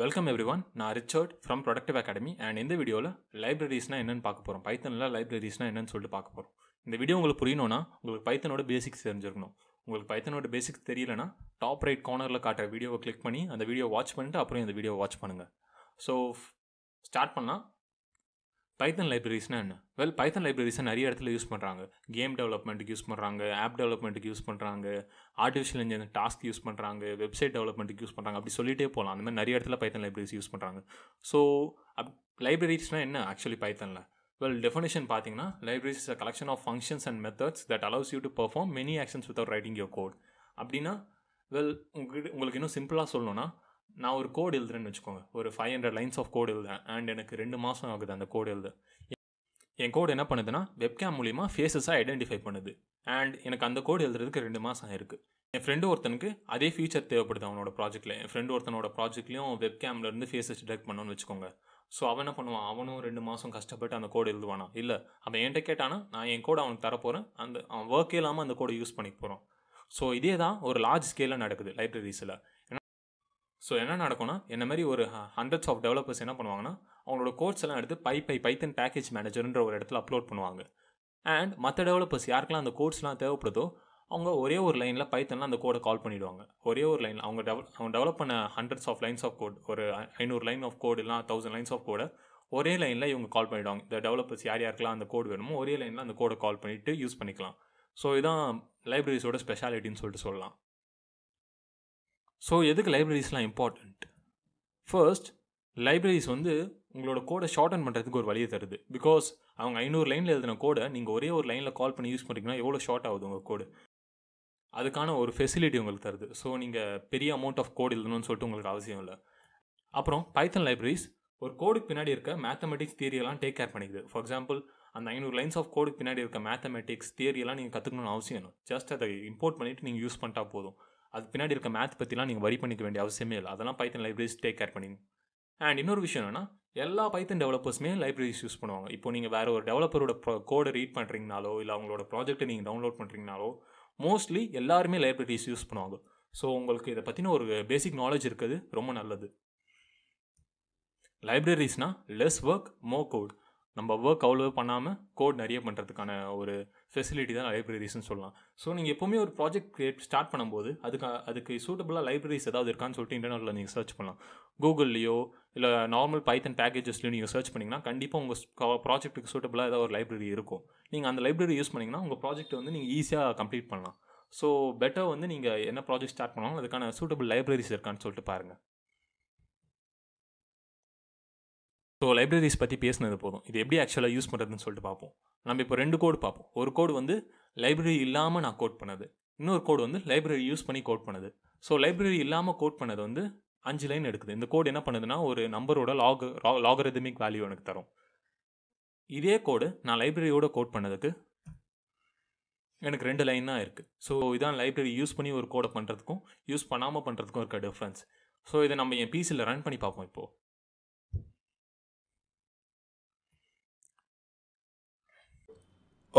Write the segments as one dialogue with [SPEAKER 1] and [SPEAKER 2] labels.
[SPEAKER 1] welcome everyone நான் Richard from productive academy and இந்த வீடியோவில் லைப்ரரிஸ்னால் என்னென்னு பார்க்க போகிறோம் பைத்தனில் லைப்ரரிஸ்னால் என்னென்னு சொல்லிட்டு பார்க்க போகிறோம் இந்த வீடியோ உங்களுக்கு புரியணும்னா உங்களுக்கு பைத்தனோட பேசிக்ஸ் தெரிஞ்சிருக்கணும் உங்களுக்கு பைத்தனோட பேசிக்ஸ் தெரியலனா டாப் ரைட் கார்னரில் காட்டுற வீடியோவை கிளிக் பண்ணி அந்த வீடியோ வாட்ச் பண்ணிட்டு அப்புறம் இந்த வீடியோ வாட்ச் பண்ணுங்கள் ஸோ ஸ்டார்ட் பண்ணால் பைத்தன் லைப்ரரிஸ்னால் என்ன வெல் பைத்தன் லைப்ரரிஸை நிறைய இடத்துல யூஸ் பண்ணுறாங்க கேம் டெவலப்மெண்ட்டுக்கு யூஸ் பண்ணுறாங்க ஆப் டெவலப்மெண்ட்டுக்கு யூஸ் பண்ணுறாங்க ஆர்டிஃபிஷியல் இன்ஜினியர் டாஸ்க் யூஸ் பண்ணுறாங்க வெப்சைட் டெவலப்மெண்ட்டுக்கு யூஸ் பண்ணுறாங்க அப்படி சொல்லிகிட்டே போகலாம் அந்த மாதிரி நிறைய இடத்துல பைத்தன் லைப்ரரிஸ் யூஸ் பண்ணுறாங்க ஸோ அப் லைப்ரரிஸ்னால் என்ன ஆக்சுவலி பைத்தனில் வெல் டெஃபினேஷன் பார்த்தீங்கன்னா libraries is a collection of functions and methods that allows you to perform many actions without writing your code அப்படின்னா வெல் உங்களுக்கு உங்களுக்கு இன்னும் சிம்பிளாக சொல்லணும்னா நான் ஒரு கோடு எழுதுறேன்னு வச்சுக்கோங்க ஒரு five hundred lines of code எழுதுறேன் அண்ட் எனக்கு ரெண்டு மாதம் ஆகுது அந்த கோடு எழுத என் கோடு என்ன பண்ணுதுன்னா வெப்கேம் மூலிமா ஃபேஸஸாக ஐடென்டிஃபை பண்ணுது அண்ட் எனக்கு அந்த கோடு எழுதுறதுக்கு ரெண்டு மாதம் ஆயிருக்கு என் ஃப்ரெண்டு ஒருத்தனுக்கு அதே ஃபீச்சர் தேவைப்படுது அவனோட ப்ராஜெக்டில் என் ஃப்ரெண்டு ஒருத்தனோட ப்ராஜெக்ட்லேயும் வெப்கேம்லேருந்து ஃபேஸஸ் டிடெக்ட் பண்ணணும்னு வச்சுக்கோங்க ஸோ அவன் என்ன பண்ணுவான் அவனும் ரெண்டு மாதம் கஷ்டப்பட்டு அந்த கோடு எழுதுவானா இல்லை அவன் என்கிட்ட கேட்டானா நான் என் கோடை அவனுக்கு தரப்போகிறேன் அந்த அவன் ஒர்க்கே இல்லாமல் அந்த கோடை யூஸ் பண்ணிக்க போகிறான் ஸோ இதே தான் ஒரு லார்ஜ் ஸ்கேலில் நடக்குது லைப்ரரிஸில் ஸோ என்ன நடக்கும்னா என்ன மாதிரி ஒரு ஹண்ட்ரட்ஸ் ஆஃப் டெவலப்பர்ஸ் என்ன பண்ணுவாங்கன்னா அவங்களோட கோட்ஸ் எல்லாம் எடுத்து பை பை பைத்தன் பேக்கேஜ் மேனேஜர்ன்ற ஒரு இடத்துல அப்லோட் பண்ணுவாங்க அண்ட் மற்ற டெவலப்பர்ஸ் யாருக்கெல்லாம் அந்த கோர்ஸ்லாம் தேவைப்படுதோ அவங்க ஒரே ஒரு லைனில் பைத்தனில் அந்த கோடை கால் பண்ணிவிடுவாங்க ஒரே ஒரு லைனில் அவங்க டெவல் அவங்க டெவலப் பண்ண hundreds of lines of code ஒரு ஐநூறு லைன் ஆஃப் கோட் இல்லை தௌசண்ட் லைன்ஸ் ஆஃப் கோடை ஒரே லைனில் இவங்க கால் பண்ணிவிடுவாங்க இந்த டெவலப்பர்ஸ் யார் யாருக்கெல்லாம் அந்த கோடு வேணுமோ ஒரே லைனில் அந்த கோடை கால் பண்ணிவிட்டு யூஸ் பண்ணிக்கலாம் ஸோ இதுதான் லைப்ரரிஸோட ஸ்பெஷாலிட்டின்னு சொல்லிட்டு சொல்லலாம் ஸோ எதுக்கு லைப்ரரிஸ்லாம் இம்பார்ட்டண்ட் ஃபர்ஸ்ட் லைப்ரரிஸ் வந்து உங்களோட கோடை ஷார்டன் பண்ணுறதுக்கு ஒரு வழியை தருது பிகாஸ் அவங்க ஐநூறு லைனில் எழுதின கோடை நீங்கள் ஒரே ஒரு லைனில் கால் பண்ணி யூஸ் பண்ணுறீங்கன்னா எவ்வளோ ஷார்ட் ஆகுது உங்கள் கோடு அதுக்கான ஒரு ஃபெசிலிட்டி உங்களுக்கு தருது ஸோ நீங்கள் பெரிய அமௌண்ட் ஆஃப் கோடு எழுதணும்னு சொல்லிட்டு உங்களுக்கு அவசியம் இல்லை அப்புறம் பைத்தன் லைப்ரரிஸ் ஒரு கோடுக்கு பின்னாடி இருக்க மேத்தமெட்டிக்ஸ் தியரியெல்லாம் டேக் கேர் பண்ணிக்குது ஃபார் எக்ஸாம்பிள் அந்த ஐநூறு லைன்ஸ் ஆஃப் கோடுக்கு பின்னாடி இருக்க மேத்தமெட்டிக்ஸ் தியரியெல்லாம் நீங்கள் கற்றுக்கணும்னு அவசியம் இல்லை ஜஸ்ட் அதை இம்போர்ட் பண்ணிவிட்டு நீங்கள் யூஸ் பண்ணிட்டா போதும் அதுக்கு பின்னாடி இருக்க மேத் பற்றிலாம் நீங்கள் வரி பண்ணிக்க வேண்டிய அவசியமே இல்லை அதெல்லாம் பைத்தன் லைப்ரரிஸ் டேக் கேர் பண்ணி அண்ட் இன்னொரு விஷயம் என்னென்னா எல்லா பைத்தன் டெவலப்பர்ஸுமே லைப்ரரிஸ் யூஸ் பண்ணுவாங்க இப்போ நீங்கள் வேறு ஒரு டெவலப்பரோட கோடை ரீட் பண்ணுறீங்கனாலோ இல்லை அவங்களோட ப்ராஜெக்ட்டை நீங்கள் டவுன்லோட் பண்ணுறீங்கனாலோ மோஸ்ட்லி எல்லாருமே லைப்ரரிஸ் யூஸ் பண்ணுவாங்க ஸோ உங்களுக்கு இதை பற்றின ஒரு பேசிக் நாலேஜ் இருக்குது ரொம்ப நல்லது லைப்ரரிஸ்னால் லெஸ் ஒர்க் மோ கோட் நம்ம ஒர்க் அவ்வளோ பண்ணாமல் கோட் நிறைய பண்ணுறதுக்கான ஒரு ஃபெசிலிட்டி தான் லைப்ரரிஸ்னு சொல்லலாம் ஸோ நீங்கள் எப்போவுமே ஒரு ப்ராஜெக்ட் கிரியேட் ஸ்டார்ட் பண்ணும்போது அதுக்கு அதுக்கு சூட்டபுளாக லைப்ரரிஸ் ஏதாவது இருக்கான்னு சொல்லிட்டு இன்டர்நெட்டில் நீங்கள் சர்ச் பண்ணலாம் கூகுள்லேயோ இல்லை நார்மல் பைத்தன் பேக்கேஜஸ்லையோ நீங்கள் சர்ச் பண்ணிங்கன்னா கண்டிப்பாக உங்கள் ப்ராஜெக்ட்டுக்கு சூட்டபுளாக ஏதாவது ஒரு லைப்ரரி இருக்கும் நீங்கள் அந்த லைப்ரரி யூஸ் பண்ணிங்கன்னா உங்கள் ப்ராஜெக்ட் வந்து நீங்கள் ஈஸியாக கம்ப்ளீட் பண்ணலாம் ஸோ பெட்டர் வந்து நீங்கள் என்ன ப்ராஜெக்ட் ஸ்டார்ட் பண்ணாலும் அதுக்கான சூட்டபிள் லைப்ரரிஸ் இருக்கான்னு சொல்லிட்டு பாருங்கள் ஸோ லைப்ரரிஸ் பற்றி பேசினது போதும் இது எப்படி ஆக்சுவலாக யூஸ் பண்ணுறதுன்னு சொல்லிட்டு பார்ப்போம் நம்ம இப்போ ரெண்டு கோடு பார்ப்போம் ஒரு கோடு வந்து லைப்ரரி இல்லாமல் நான் கோட் பண்ணது இன்னொரு கோடு வந்து லைப்ரரி யூஸ் பண்ணி கோட் பண்ணது ஸோ லைப்ரரி இல்லாமல் கோட் பண்ணது வந்து அஞ்சு லைன் எடுக்குது இந்த கோடு என்ன பண்ணுதுன்னா ஒரு நம்பரோட லாக் லாகரிதமிக் வேல்யூ எனக்கு தரும் இதே கோடு நான் லைப்ரரியோட கோட் பண்ணதுக்கு எனக்கு ரெண்டு லைன் தான் இருக்குது ஸோ இதான் லைப்ரரி யூஸ் பண்ணி ஒரு கோடை பண்ணுறதுக்கும் யூஸ் பண்ணாமல் பண்ணுறதுக்கும் இருக்க டிஃப்ரென்ஸ் ஸோ இதை நம்ம என் பிசியில் ரன் பண்ணி பார்ப்போம் இப்போது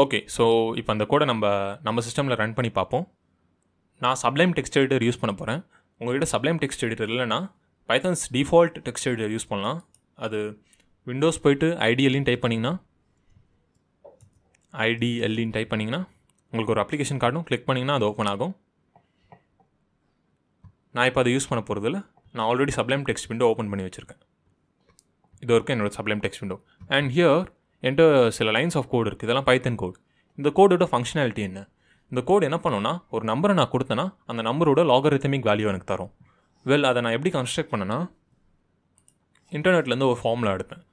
[SPEAKER 1] ஓகே ஸோ இப்போ அந்த கோடை நம்ம நம்ம சிஸ்டமில் ரன் பண்ணி பார்ப்போம் நான் சப்ளைம் டெக்ஸ்ட் எடிட்டர் யூஸ் பண்ண போகிறேன் உங்கள்கிட்ட சப்ளைம் டெக்ஸ்ட் எடிட்டர் இல்லைனா Python's default text editor use பண்ணலாம் அது விண்டோஸ் போய்ட்டு ஐடிஎல்லின்னு டைப் பண்ணிங்கன்னா ஐடிஎல்லின்னு டைப் பண்ணிங்கன்னா உங்களுக்கு ஒரு அப்ளிகேஷன் கார்டும் கிளிக் பண்ணிங்கன்னா அது ஓப்பன் ஆகும் நான் இப்போ அதை யூஸ் பண்ண போகிறதில்ல நான் already Sublime text window open பண்ணி வச்சுருக்கேன் இது வரைக்கும் என்னோடய Sublime text window and here என்கிட்ட சில லைன்ஸ் ஆஃப் கோடு இருக்குது இதெல்லாம் பைத்தன் கோட் இந்த கோடோட ஃபங்க்ஷனாலிட்டி என்ன இந்த கோடு என்ன பண்ணோன்னா ஒரு நம்பரை நான் கொடுத்தேன்னா அந்த நம்பரோட லாகரித்தமிக் வேல்யூ எனக்கு தரும் வெல் அதை நான் எப்படி கன்ஸ்ட்ரக்ட் பண்ணேன்னா இன்டர்நெட்லேருந்து ஒரு ஃபார்ம்லாம் எடுப்பேன்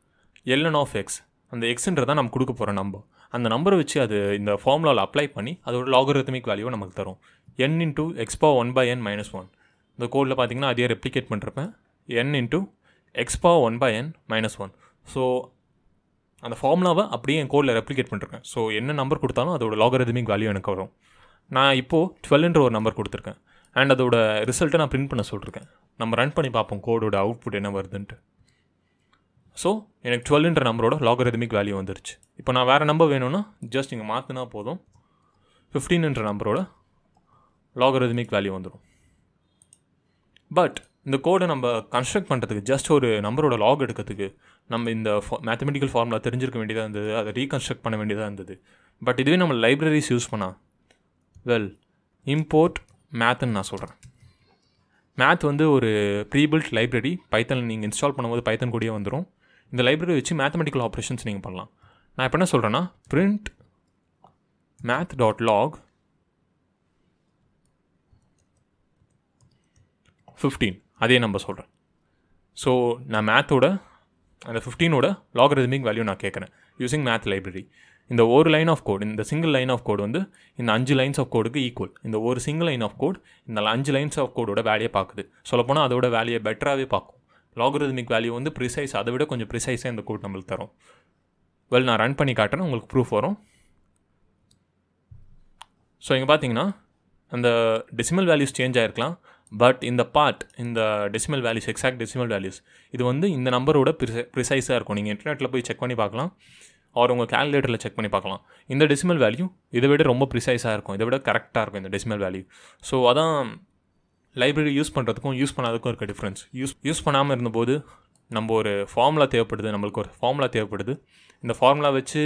[SPEAKER 1] எல்என் ஆஃப் எக்ஸ் அந்த எக்ஸுன்றது தான் நம்ம கொடுக்க போகிற நம்பர் அந்த நம்பரை வச்சு அது இந்த ஃபார்முலாவில் அப்ளை பண்ணி அதோட லாகரித்தமிக் வேல்யூவை நமக்கு தரும் n into x power one by n minus one இந்த கோடில் பார்த்தீங்கன்னா அதே ரெப்ளிகேட் பண்ணிருப்பேன் n into x power one by n minus one so அந்த ஃபார்முலாவை அப்படியே என் கோடில் ரெப்ளிகேட் பண்ணிருக்கேன் ஸோ என்ன நம்பர் கொடுத்தாலும் அதோட லாகரிதமிக் வேல்யூ எனக்கு வரும் நான் இப்போது டுவெல்ன்ற ஒரு நம்பர் கொடுத்துருக்கேன் அண்ட் அதோட ரிசல்ட்டை நான் ப்ரிண்ட் பண்ண சொல்லியிருக்கேன் நம்ம ரன் பண்ணி பார்ப்போம் கோடோட அவுட்புட் என்ன வருதுன்ட்டு ஸோ எனக்கு டுவெல்ன்ற நம்பரோட லாகரிதமிக் வேல்யூ வந்துருச்சு இப்போ நான் வேறு நம்பர் வேணும்னா ஜஸ்ட் இங்கே மாற்றினா போதும் ஃபிஃப்டீன்ன்ற நம்பரோட லாகரிதமிக் வேல்யூ வந்துடும் பட் இந்த கோடை நம்ம கன்ஸ்ட்ரக்ட் பண்ணுறதுக்கு ஜஸ்ட் ஒரு நம்பரோட லாக் எடுக்கிறதுக்கு நம்ம இந்த மேத்தமெட்டிக்கல் ஃபார்முலா தெரிஞ்சிருக்க வேண்டியதாக இருந்தது அதை ரீகன்ஸ்ட்ரக்ட் பண்ண வேண்டியதாக இருந்தது பட் இதுவே நம்ம லைப்ரரிஸ் யூஸ் பண்ணால் வெல் இம்போர்ட் மேத்துன்னு நான் சொல்கிறேன் மேத் வந்து ஒரு ப்ரீபில்ட் லைப்ரரி பைத்தன் நீங்கள் இன்ஸ்டால் பண்ணும்போது பைத்தன் கூடயே வந்துடும் இந்த லைப்ரரி வச்சு மேத்தமெட்டிக்கல் ஆப்ரேஷன்ஸ் நீங்கள் பண்ணலாம் நான் இப்போ என்ன சொல்கிறேன்னா print math dot log fifteen அதே நம்ம சொல்கிறேன் ஸோ நான் மேத்தோட அந்த ஃபிஃப்டீனோட லாகரிதமிக் வேல்யூ நான் கேட்குறேன் யூஸிங் மேத் லைப்ரரி இந்த ஒரு லைன் ஆஃப் கோட் இந்த சிங்கிள் லைன் ஆஃப் கோடு வந்து இந்த அஞ்சு லைன்ஸ் ஆஃப் கோடுக்கு ஈக்குவல் இந்த ஒரு சிங்கிள் லைன் ஆஃப் கோட் இந்த அஞ்சு லைன்ஸ் ஆஃப் கோடோட வேலையை பார்க்குது சொல்லப்போனால் அதோட வேலையை பெட்டராகவே பார்க்கும் லாகரிதமிக் வேல்யூ வந்து ப்ரிசைஸ் அதை விட கொஞ்சம் ப்ரிசைஸாக இந்த கோட் நம்மளுக்கு தரும் வெல் நான் ரன் பண்ணி காட்டுறேன் உங்களுக்கு ப்ரூஃப் வரும் ஸோ இங்கே பார்த்தீங்கன்னா அந்த டெசிமல் வேல்யூஸ் சேஞ்ச் ஆகிருக்கலாம் பட் இந்த பார்ட் இந்த decimal values exact decimal values இது வந்து இந்த நம்பரோட ப்ரிசை ப்ரிசைஸாக இருக்கும் நீங்கள் இன்டர்நெட்டில் போய் செக் பண்ணி பார்க்கலாம் அவர் உங்கள் கேல்குலேட்டரில் செக் பண்ணி பார்க்கலாம் இந்த டெசிமல் வேல்யூ இதை விட ரொம்ப ப்ரிசைஸாக இருக்கும் இதை விட கரெக்டாக இருக்கும் இந்த டெசிமல் வேல்யூ ஸோ அதான் லைப்ரரி யூஸ் பண்ணுறதுக்கும் யூஸ் பண்ணாததுக்கும் இருக்க டிஃப்ரென்ஸ் யூஸ் யூஸ் பண்ணாமல் இருந்தபோது நம்ம ஒரு ஃபார்முலா தேவைப்படுது நம்மளுக்கு ஒரு ஃபார்முலா தேவைப்படுது இந்த ஃபார்முலா வச்சு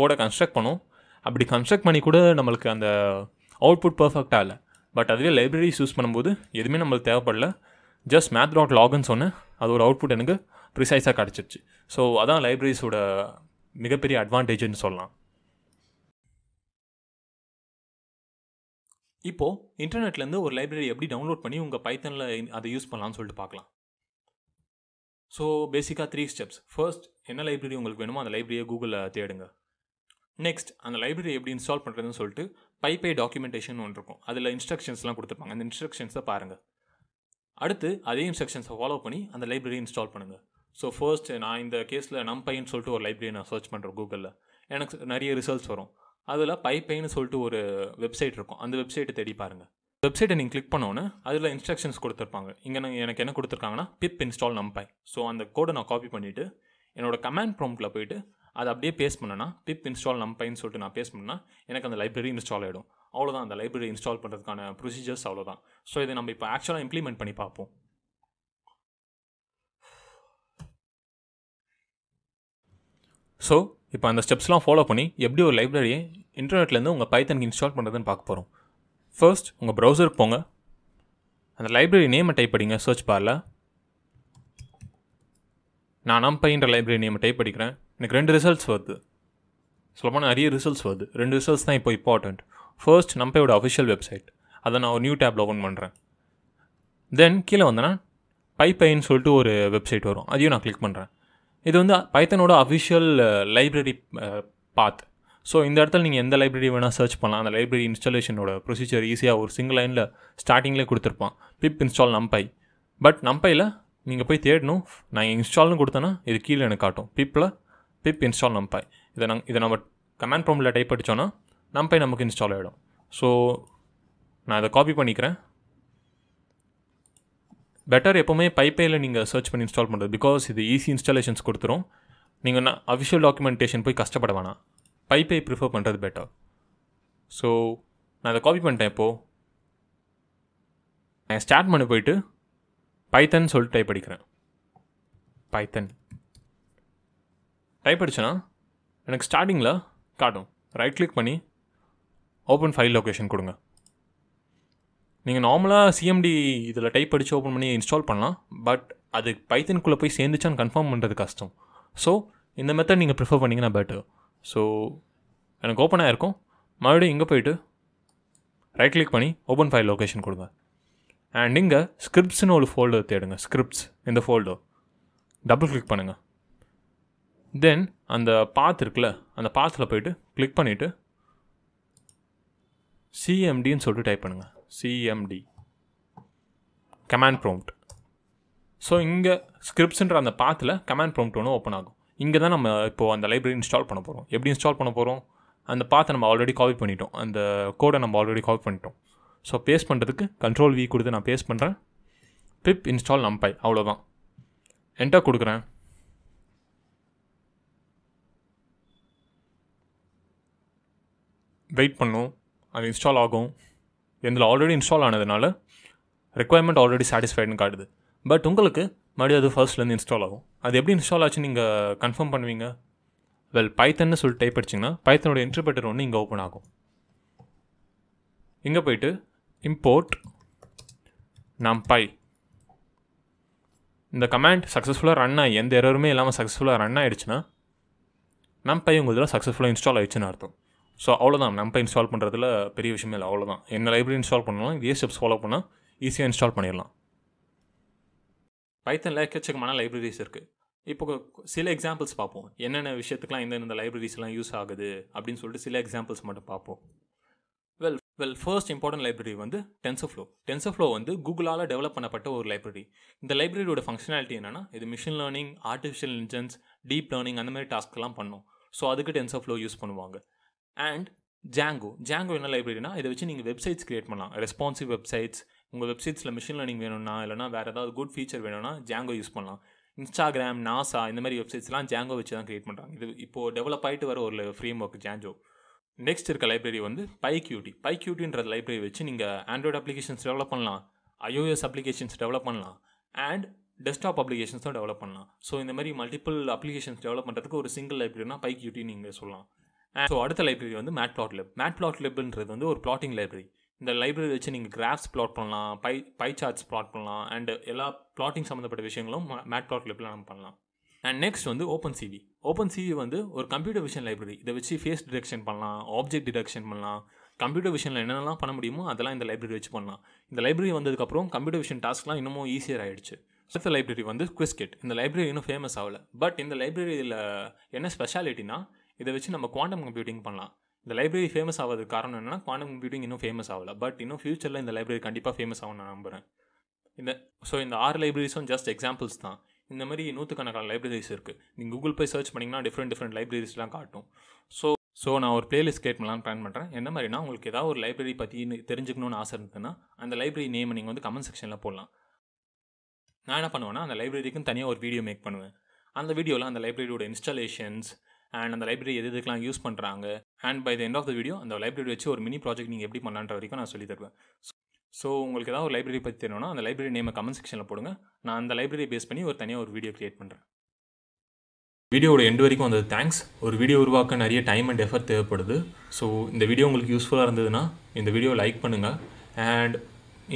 [SPEAKER 1] கோடை கன்ஸ்ட்ரக்ட் பண்ணோம் அப்படி கன்ஸ்ட்ரக்ட் பண்ணி கூட நம்மளுக்கு அந்த அவுட்புட் பர்ஃபெக்டாக இல்லை பட் அதுவே லைப்ரரிஸ் யூஸ் பண்ணும்போது எதுவுமே நம்மளுக்கு தேவைப்படல ஜஸ்ட் மேத் டாட் லாகின்னு சொன்னேன் அது ஒரு அவுட்புட் எனக்கு ப்ரிசைஸாக கிடச்சிருச்சு ஸோ அதான் லைப்ரரிஸோட மிகப்பெரிய அட்வான்டேஜ்னு சொல்லலாம் இப்போது இன்டர்நெட்லேருந்து ஒரு லைப்ரரி எப்படி டவுன்லோட் பண்ணி உங்கள் பைத்தனில் அதை யூஸ் பண்ணலான்னு சொல்லிட்டு பார்க்கலாம் ஸோ பேசிக்காக த்ரீ ஸ்டெப்ஸ் ஃபர்ஸ்ட் என்ன லைப்ரரி உங்களுக்கு வேணுமோ அந்த லைப்ரரியை கூகுளில் தேடுங்க நெக்ஸ்ட் அந்த லைப்ரரி எப்படி இன்ஸ்டால் பண்ணுறதுன்னு சொல்லிட்டு பைப்பை டாக்குமெண்டேஷன் ஒன்று இருக்கும் அதில் இன்ஸ்ட்ரக்ஷன்ஸ்லாம் கொடுத்துருப்பாங்க அந்த இன்ஸ்ட்ரக்ஷன்ஸை பாருங்கள் அடுத்து அதே இன்ஸ்ட்ரக்ஷன்ஸை ஃபாலோ பண்ணி அந்த லைப்ரரி இன்ஸ்டால் பண்ணுங்கள் ஸோ ஃபர்ஸ்ட் நான் இந்த கேஸில் நம்பைன்னு சொல்லிட்டு ஒரு லைப்ரரி நான் சர்ச் பண்ணுறேன் கூகுளில் எனக்கு நிறைய ரிசல்ட்ஸ் வரும் அதில் பைப்பைன்னு சொல்லிட்டு ஒரு வெப்சைட் இருக்கும் அந்த வெப்சைட்டை தேடி பாருங்கள் வெப்சைட்டை நீங்கள் கிளிக் பண்ணோன்னே அதில் இன்ஸ்ட்ரக்ஷன்ஸ் கொடுத்துருப்பாங்க இங்கே நான் எனக்கு என்ன கொடுத்துருக்காங்கன்னா பிப் இன்ஸ்டால் நம்பை ஸோ அந்த கோடை நான் காப்பி பண்ணிவிட்டு என்னோடய கமாண்ட் ப்ராம்ப்டில் போயிட்டு அதை அப்படியே பேஸ் பண்ணனா பிப் இன்ஸ்டால் நம்பைன்னு சொல்லிட்டு நான் பேஸ் பண்ணால் எனக்கு அந்த லைப்ரரி இன்ஸ்டால் ஆகிடும் அவ்வளோதான் அந்த லைப்ரரி இன்ஸ்டால் பண்ணுறதுக்கான ப்ரொசீஜர்ஸ் அவ்வளோதான் ஸோ இதை நம்ம இப்போ ஆக்சுவலாக இம்ப்ளிமெண்ட் பண்ணி பார்ப்போம் ஸோ இப்போ அந்த ஸ்டெப்ஸ்லாம் ஃபாலோ பண்ணி எப்படி ஒரு லைப்ரரியை இன்டர்நெட்லேருந்து உங்கள் பைத்தனுக்கு இன்ஸ்டால் பண்ணுறதுன்னு பார்க்க போகிறோம் ஃபர்ஸ்ட் உங்கள் ப்ரௌசருக்கு போங்க அந்த லைப்ரரி நேமை டைப் படிங்க சர்ச் பாரில் நான் நம்பைன்ற லைப்ரரி நேமை டைப் படிக்கிறேன் எனக்கு ரெண்டு ரிசல்ட்ஸ் வருது சொல்லப்போ நிறைய ரிசல்ட்ஸ் வருது ரெண்டு ரிசல்ட்ஸ் தான் இப்போ இம்பார்ட்டண்ட் ஃபர்ஸ்ட் நம்பையோட அஃபிஷியல் வெப்சைட் அதை நான் ஒரு நியூ டேப்பில் ஓப்பன் பண்ணுறேன் தென் கீழே வந்தேன்னா பைன்னு சொல்லிட்டு ஒரு வெப்சைட் வரும் அதையும் நான் கிளிக் பண்ணுறேன் இது வந்து பைத்தனோட அஃபிஷியல் லைப்ரரி பாத் ஸோ இந்த இடத்துல நீங்கள் எந்த லைப்ரரி வேணால் சர்ச் பண்ணலாம் அந்த லைப்ரரி இன்ஸ்டாலேஷனோட ப்ரொசீஜர் ஈஸியாக ஒரு சிங்கிள் லைனில் ஸ்டார்டிங்லேயே கொடுத்துருப்பான் பிப் இன்ஸ்டால் நம்பை பட் நம்பையில் நீங்கள் போய் தேடணும் நான் இன்ஸ்டால்னு கொடுத்தேன்னா இது கீழே எனக்கு காட்டும் பிப்பில் பிப் இன்ஸ்டால் நம்பை இதை நாங்கள் இதை நம்ம கமெண்ட் ப்ரோமில் டைப் அடித்தோன்னா நம்பை நமக்கு இன்ஸ்டால் ஆகிடும் ஸோ நான் இதை காப்பி பண்ணிக்கிறேன் பெட்டர் எப்போவுமே பைப்பேயில் நீங்கள் சர்ச் பண்ணி இன்ஸ்டால் பண்ணுறது பிகாஸ் இது ஈஸி இன்ஸ்டாலேஷன்ஸ் கொடுத்துரும் நீங்கள் நான் அஃபிஷியல் டாக்குமெண்டேஷன் போய் கஷ்டப்பட வேணாம் பைப்பை ப்ரிஃபர் பண்ணுறது பெட்டர் ஸோ நான் இதை காப்பி பண்ணிட்டேன் இப்போது நான் ஸ்டார்ட் பண்ணி போயிட்டு பைத்தன் சொல்லிட்டு டைப் அடிக்கிறேன் பைத்தன் டைப் அடிச்சேன்னா எனக்கு ஸ்டார்டிங்கில் காட்டும் ரைட் கிளிக் பண்ணி ஓப்பன் ஃபைல் லொக்கேஷன் கொடுங்க நீங்கள் நார்மலாக சிஎம்டி இதில் டைப் அடித்து ஓப்பன் பண்ணி இன்ஸ்டால் பண்ணலாம் பட் அது பைத்தனுக்குள்ளே போய் சேர்ந்துச்சான்னு கன்ஃபார்ம் பண்ணுறது கஷ்டம் ஸோ இந்த மெத்தட் நீங்கள் ப்ரிஃபர் பண்ணிங்கன்னா பெட்டர் ஸோ எனக்கு ஓப்பன் ஆகிருக்கும் மறுபடியும் இங்கே போயிட்டு ரைட் கிளிக் பண்ணி ஓப்பன் ஃபைல் லொக்கேஷன் கொடுங்க அண்ட் இங்கே ஸ்கிரிப்ட்ஸ்னு ஒரு ஃபோல்டர் தேடுங்க ஸ்கிரிப்ட்ஸ் இந்த ஃபோல்டர் டபுள் கிளிக் பண்ணுங்கள் தென் அந்த பாத் இருக்குல்ல அந்த பாத்தில் போயிட்டு கிளிக் பண்ணிவிட்டு சிஎம்டின்னு சொல்லிட்டு டைப் பண்ணுங்கள் சிஎம்டி கமாண்ட் ப்ரோம்ட் ஸோ இங்கே ஸ்கிரிப்ட்ஸுன்ற அந்த பாத்தில் கமாண்ட் ப்ரோம்ட் ஒன்று ஓப்பன் ஆகும் இங்கே தான் நம்ம இப்போது அந்த லைப்ரரி இன்ஸ்டால் பண்ண போகிறோம் எப்படி இன்ஸ்டால் பண்ண போகிறோம் அந்த பாத்தை நம்ம ஆல்ரெடி காப்பி பண்ணிட்டோம் அந்த கோடை நம்ம ஆல்ரெடி காப்பி பண்ணிட்டோம் ஸோ பேஸ்ட் பண்ணுறதுக்கு கண்ட்ரோல் வி கொடுத்து நான் பேஸ்ட் பண்ணுறேன் பிப் இன்ஸ்டால் நம்பை அவ்வளோதான் என்டர் கொடுக்குறேன் வெயிட் பண்ணும் அது இன்ஸ்டால் ஆகும் இதில் ஆல்ரெடி இன்ஸ்டால் ஆனதுனால ரெக்குவயர்மெண்ட் ஆல்ரெடி சாட்டிஸ்ஃபைடுன்னு காட்டுது பட் உங்களுக்கு மறுபடியும் அது ஃபர்ஸ்ட்லேருந்து இன்ஸ்டால் ஆகும் அது எப்படி இன்ஸ்டால் ஆச்சு நீங்கள் கன்ஃபார்ம் பண்ணுவீங்க வெல் பைத்தன்னு சொல்லிட்டு டைப் அடிச்சிங்கன்னா பைத்தனோட இன்டர்பிரட்டர் ஒன்று இங்கே ஓப்பன் ஆகும் இங்கே போயிட்டு இம்போர்ட் நாம் பை இந்த கமாண்ட் சக்ஸஸ்ஃபுல்லாக ரன் ஆகி எந்த எரருமே இல்லாமல் சக்ஸஸ்ஃபுல்லாக ரன் ஆகிடுச்சுன்னா நம் பை உங்கள் இதில் சக்ஸஸ்ஃபுல்லாக இன்ஸ்டால் ஆகிடுச்சுன்னு அர்த்தம் ஸோ அவ்வளோதான் நம்ப இன்ஸ்டால் பண்ணுறதுல பெரிய விஷயமே இல்லை அவ்வளோதான் என்ன லைப்ரரி இன்ஸ்டால் பண்ணலாம் இதே ஸ்டெப்ஸ் ஃபாலோ பண்ணால் ஈஸியாக இன்ஸ்டால் பண்ணிடலாம் பைத்தனில் எக்கச்சக்கமான லைப்ரரிஸ் இருக்குது இப்போ சில எக்ஸாம்பிள்ஸ் பார்ப்போம் என்னென்ன விஷயத்துக்குலாம் இந்த இந்த லைப்ரரிஸ்லாம் யூஸ் ஆகுது அப்படின்னு சொல்லிட்டு சில எக்ஸாம்பிள்ஸ் மட்டும் பார்ப்போம் well well first important library வந்து டென்சோஃப்ளோ டென்சோஃப்ளோ வந்து கூகுளால் டெவலப் பண்ணப்பட்ட ஒரு லைப்ரரி இந்த லைப்ரரியோட ஃபங்க்ஷனாலிட்டி என்னென்னா இது machine learning artificial intelligence deep learning அந்த மாதிரி டாஸ்க்லாம் பண்ணும் ஸோ அதுக்கு டென்சோஃப்ளோ யூஸ் பண்ணுவாங்க அண்ட் ஜாங்கோ ஜாங்கோ என்ன லைப்ரரினா இதை வச்சு நீங்கள் வெப்சைட்ஸ் கிரியேட் பண்ணலாம் ரெஸ்பான்சிவ் வெப்சைட்ஸ் உங்கள் வெப்சைட்ஸில் மிஷின் லேர்னிங் வேணும்னா இல்லைனா வேறு ஏதாவது குட் ஃபீச்சர் வேணும்னா ஜாங்கோ யூஸ் பண்ணலாம் இன்ஸ்டாகிராம் நாசா இந்த மாதிரி வெப்சைட்ஸ்லாம் ஜாங்கோ வச்சு தான் க்ரியேட் பண்ணுறாங்க இது இப்போது டெவலப் ஆகிட்டு வர ஒரு ஃப்ரேம் ஒர்க் ஜாங்கோ நெக்ஸ்ட் இருக்க லைப்ரரி வந்து பைக்யூட்டி பைக்யூட்டின்ற லைப்ரரி வச்சு நீங்கள் ஆண்ட்ராய்டு அப்ளிகேஷன்ஸ் டெவலப் பண்ணலாம் ஐஓஎஸ் அப்ளிகேஷன்ஸ் டெவலப் பண்ணலாம் அண்ட் டெஸ்க்டாப் அப்ளிகேஷன்ஸும் டெவலப் பண்ணலாம் ஸோ இந்த மாதிரி மல்டிபிள் அப்ளிகேஷன்ஸ் டெவலப் பண்ணுறதுக்கு ஒரு சிங்கிள் லைப்ரரினா பைக்யூட்டி நீங்கள் சொல்லலாம் ஸோ அடுத்த லைப்ரரி வந்து matplotlib matplotlib லிப்ன்றது வந்து ஒரு பிளாட்டிங் லைப்ரரி இந்த லைப்ரரி வச்சு நீங்கள் கிராஃப்ஸ் பிளாட் பண்ணலாம் பை பை சார்ட்ஸ் பிளாட் பண்ணலாம் அண்ட் எல்லா பிளாட்டிங் சம்மந்தப்பட்ட விஷயங்களும் மேட் பிளாட் லிப்பில் நம்ம பண்ணலாம் அண்ட் நெக்ஸ்ட் வந்து ஓப்பன் சிவி ஓப்பன் சிவி வந்து ஒரு கம்ப்யூட்டர் விஷன் லைப்ரரி இதை வச்சு ஃபேஸ் டிடெக்ஷன் பண்ணலாம் ஆப்ஜெக்ட் டிடெக்ஷன் பண்ணலாம் கம்ப்யூட்டர் விஷனில் என்னென்னலாம் பண்ண முடியுமோ அதெல்லாம் இந்த லைப்ரரி வச்சு பண்ணலாம் இந்த லைப்ரரி வந்ததுக்கப்புறம் கம்ப்யூட்டர் விஷன் டாஸ்க்லாம் இன்னமும் ஈஸியர் ஆகிடுச்சு அடுத்த லைப்ரரி வந்து குவிஸ்கெட் இந்த லைப்ரரி இன்னும் ஃபேமஸ் ஆகலை பட் இந்த லைப்ரரியில் என்ன ஸ்பெஷாலிட்டினா இதை வச்சு நம்ம குவாண்டம் கம்ப்யூட்டிங் பண்ணலாம் இந்த லைப்ரரி ஃபேமஸ் ஆகிறதுக்கு காரணம் என்னென்னா குவாண்டம் கம்ப்யூட்டிங் இன்னும் ஃபேமஸ் ஆகலை பட் இன்னும் ஃபியூச்சரில் இந்த லைப்ரரி கண்டிப்பாக ஃபேமஸ் ஆகும் நான் நம்புகிறேன் இந்த ஸோ இந்த ஆறு லைப்ரரிஸும் ஜஸ்ட் எக்ஸாம்பிள்ஸ் தான் இந்த மாதிரி நூற்றுக்கணக்கான லைப்ரரிஸ் இருக்குது நீங்கள் கூகுள் போய் சர்ச் பண்ணிங்கன்னா டிஃப்ரெண்ட் டிஃப்ரெண்ட் லைப்ரரிஸ்லாம் காட்டும் ஸோ ஸோ நான் ஒரு பிளேலிஸ்ட் கிரியேட் பண்ணலாம் பிளான் பண்ணுறேன் என்ன மாதிரினா உங்களுக்கு ஏதாவது ஒரு லைப்ரரி பற்றி தெரிஞ்சுக்கணும்னு ஆசை இருந்ததுன்னா அந்த லைப்ரரி நேமை நீங்கள் வந்து கமெண்ட் செக்ஷனில் போடலாம் நான் என்ன பண்ணுவேன்னா அந்த லைப்ரரிக்கும் தனியாக ஒரு வீடியோ மேக் பண்ணுவேன் அந்த வீடியோவில் அந்த லைப்ரரியோட இன்ஸ்டாலேஷன்ஸ் அண்ட் அந்த லைப்ரரி எது எதுக்கெலாம் யூஸ் பண்ணுறாங்க and by the end of the video அந்த லைப்ரரி வச்சு ஒரு மினி ப்ராஜெக்ட் நீங்கள் எப்படி பண்ணுற வரைக்கும் நான் சொல்லி தருவேன் ஸோ உங்களுக்கு ஏதாவது ஒரு லைப்ரரி பற்றி தெரியணும்னா அந்த லைப்ரரி நேம் கமெண்ட் செக்ஷனில் போடுங்க நான் அந்த லைப்ரரி பேஸ் பண்ணி ஒரு தனியாக ஒரு வீடியோ க்ரியேட் பண்ணுறேன் வீடியோவோட எண்டு வரைக்கும் வந்தது தேங்க்ஸ் ஒரு வீடியோ உருவாக்க நிறைய டைம் அண்ட் எஃபர்ட் தேவைப்படுது ஸோ இந்த வீடியோ உங்களுக்கு யூஸ்ஃபுல்லாக இருந்ததுன்னா இந்த வீடியோ லைக் பண்ணுங்கள் அண்ட்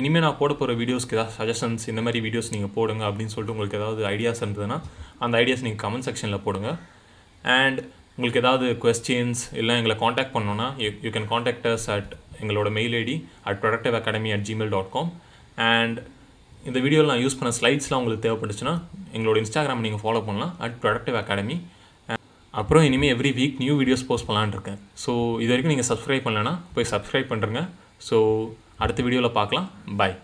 [SPEAKER 1] இனிமேல் நான் போட போகிற வீடியோஸ்க்கு ஏதாவது சஜஷன்ஸ் இந்த மாதிரி வீடியோஸ் நீங்கள் போடுங்க அப்படின்னு சொல்லிட்டு உங்களுக்கு ஏதாவது ஐடியாஸ் இருந்ததுன்னா அந்த ஐடியாஸ் நீங்கள் கமெண்ட் செக்ஷனில் போடுங்க அண்ட் உங்களுக்கு ஏதாவது கொஸ்டின்ஸ் இல்லை எங்களை காண்டாக்ட் பண்ணோன்னா you you can contact us at எங்களோட mail ID at productive academy at Gmail dot com and இந்த வீடியோவில் நான் யூஸ் பண்ண ஸ்லைட்ஸ்லாம் உங்களுக்கு தேவைப்பட்டுச்சுன்னா எங்களோட இன்ஸ்டாகிராம் நீங்கள் ஃபாலோ பண்ணலாம் அட் ப்ரொடக்டிவ் அகாடமி அப்புறம் இனிமேல் every week new videos post பண்ணலான்னு இருக்கேன் ஸோ இது வரைக்கும் நீங்கள் சப்ஸ்கிரைப் பண்ணலைன்னா போய் சப்ஸ்கிரைப் பண்ணுறேங்க ஸோ அடுத்த வீடியோவில் பார்க்கலாம் பாய்